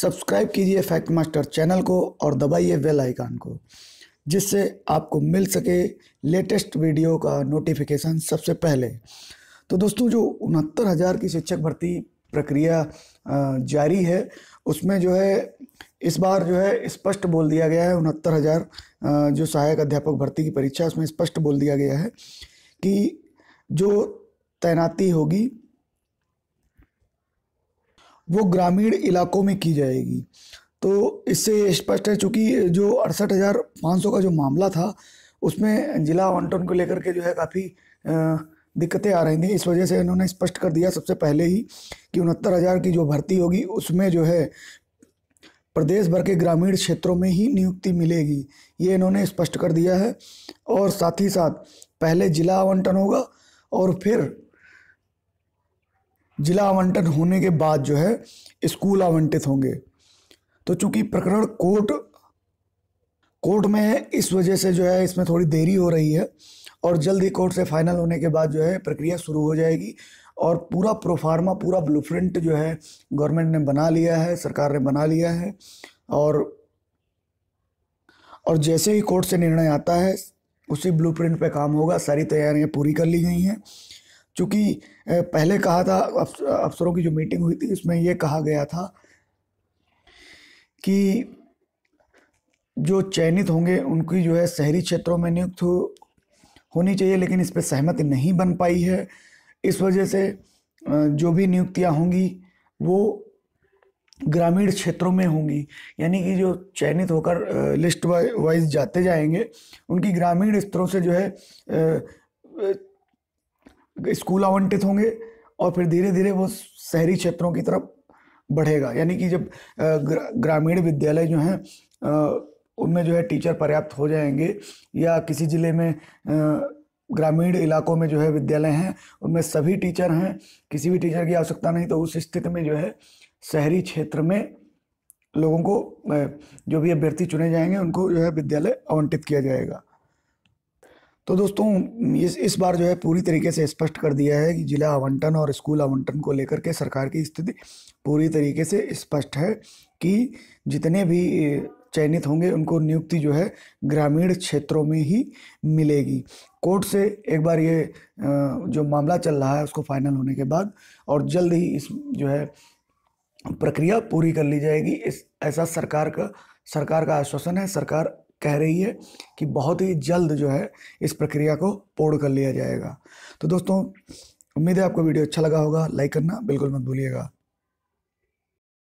subscribe कीजिए fact master channel को और दबाइए बेल आइकान को जिससे आपको मिल सके लेटेस्ट वीडियो का नोटिफिकेशन सबसे पहले तो दोस्तों जो उनहत्तर हज़ार की शिक्षक भर्ती प्रक्रिया जारी है उसमें जो है इस बार जो है स्पष्ट बोल दिया गया है उनहत्तर हज़ार जो सहायक अध्यापक भर्ती की परीक्षा उसमें स्पष्ट बोल दिया गया है कि जो तैनाती होगी वो ग्रामीण इलाकों में की जाएगी तो इससे स्पष्ट है चूँकि जो अड़सठ हज़ार पाँच सौ का जो मामला था उसमें जिला आवंटन को लेकर के जो है काफ़ी दिक्कतें आ रही थी इस वजह से इन्होंने स्पष्ट कर दिया सबसे पहले ही कि उनहत्तर हज़ार की जो भर्ती होगी उसमें जो है प्रदेश भर के ग्रामीण क्षेत्रों में ही नियुक्ति मिलेगी ये इन्होंने स्पष्ट कर दिया है और साथ ही साथ पहले जिला आवंटन होगा और फिर जिला आवंटन होने के बाद जो है स्कूल आवंटित होंगे तो चूंकि प्रकरण कोर्ट कोर्ट में है इस वजह से जो है इसमें थोड़ी देरी हो रही है और जल्द ही कोर्ट से फाइनल होने के बाद जो है प्रक्रिया शुरू हो जाएगी और पूरा प्रोफार्मा पूरा ब्लूप्रिंट जो है गवर्नमेंट ने बना लिया है सरकार ने बना लिया है और और जैसे ही कोर्ट से निर्णय आता है उसी ब्लूप्रिंट पे काम होगा सारी तैयारियां पूरी कर ली गई हैं चूँकि पहले कहा था अफसरों की जो मीटिंग हुई थी उसमें ये कहा गया था कि जो चयनित होंगे उनकी जो है शहरी क्षेत्रों में नियुक्त हो होनी चाहिए लेकिन इस पर सहमति नहीं बन पाई है इस वजह से जो भी नियुक्तियां होंगी वो ग्रामीण क्षेत्रों में होंगी यानी कि जो चयनित होकर लिस्ट वाइज जाते जाएंगे उनकी ग्रामीण स्तरों से जो है स्कूल आवंटित होंगे और फिर धीरे धीरे वो शहरी क्षेत्रों की तरफ बढ़ेगा यानी कि जब ग्रामीण विद्यालय जो हैं उनमें जो है टीचर पर्याप्त हो जाएंगे या किसी ज़िले में ग्रामीण इलाकों में जो है विद्यालय हैं उनमें सभी टीचर हैं किसी भी टीचर की आवश्यकता नहीं तो उस स्थिति में जो है शहरी क्षेत्र में लोगों को जो भी अभ्यर्थी चुने जाएंगे उनको जो है विद्यालय आवंटित किया जाएगा तो दोस्तों इस इस बार जो है पूरी तरीके से स्पष्ट कर दिया है कि जिला आवंटन और स्कूल आवंटन को लेकर के सरकार की स्थिति पूरी तरीके से स्पष्ट है कि जितने भी चयनित होंगे उनको नियुक्ति जो है ग्रामीण क्षेत्रों में ही मिलेगी कोर्ट से एक बार ये जो मामला चल रहा है उसको फाइनल होने के बाद और जल्द ही इस जो है प्रक्रिया पूरी कर ली जाएगी इस ऐसा सरकार का सरकार का आश्वासन है सरकार कह रही है कि बहुत ही जल्द जो है इस प्रक्रिया को पूर्ण कर लिया जाएगा तो दोस्तों उम्मीद है आपको वीडियो अच्छा लगा होगा लाइक करना बिल्कुल मत भूलिएगा